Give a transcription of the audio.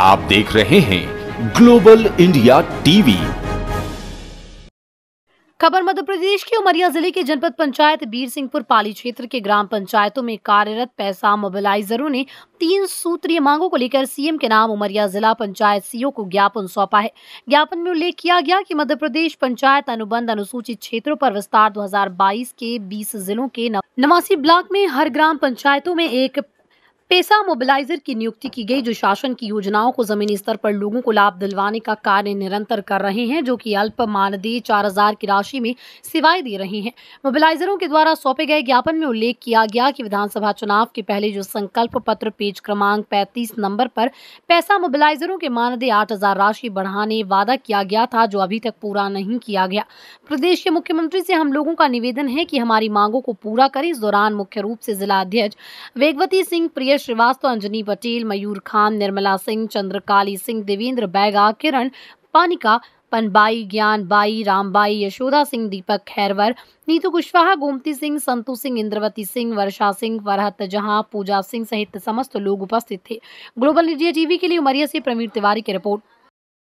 आप देख रहे हैं ग्लोबल इंडिया टीवी खबर मध्य प्रदेश के उमरिया जिले के जनपद पंचायत बीर सिंहपुर पाली क्षेत्र के ग्राम पंचायतों में कार्यरत पैसा मोबिलाइजरों ने तीन सूत्रीय मांगों को लेकर सीएम के नाम उमरिया जिला पंचायत सीओ को ज्ञापन सौंपा है ज्ञापन में उल्लेख किया गया कि मध्य प्रदेश पंचायत अनुबंध अनुसूचित क्षेत्रों पर विस्तार 2022 के 20 जिलों के नवासी ब्लॉक में हर ग्राम पंचायतों में एक पेशा मोबिलाइजर की नियुक्ति की गई जो शासन की योजनाओं को जमीनी स्तर पर लोगों को लाभ दिलवाने का कार्य निरंतर कर रहे हैं जो कि अल्प मानदेय चार हजार की राशि में सेवाएं दे रहे हैं मोबिलाइजरों के द्वारा सौंपे गए ज्ञापन में उल्लेख किया गया कि विधानसभा चुनाव के पहले जो संकल्प पत्र पेज क्रमांक पैंतीस नंबर पर पैसा मोबिलाइजरों के मानदेय आठ राशि बढ़ाने वादा किया गया था जो अभी तक पूरा नहीं किया गया प्रदेश के मुख्यमंत्री से हम लोगों का निवेदन है की हमारी मांगों को पूरा करें इस दौरान मुख्य रूप से जिला अध्यक्ष वेगवती सिंह प्रिय श्रीवास्तव अंजनी पटेल मयूर खान निर्मला सिंह चंद्रकाली सिंह देवेंद्र बैगा किरण पानिका पनबाई ज्ञान बाई रामबाई यशोदा सिंह दीपक खैरवर नीतू कुशवाहा गोमती सिंह संतु सिंह इंद्रवती सिंह वर्षा सिंह वरहत जहां पूजा सिंह सहित समस्त लोग उपस्थित थे ग्लोबल इंडिया टीवी के लिए उमरिया से प्रवीण तिवारी की रिपोर्ट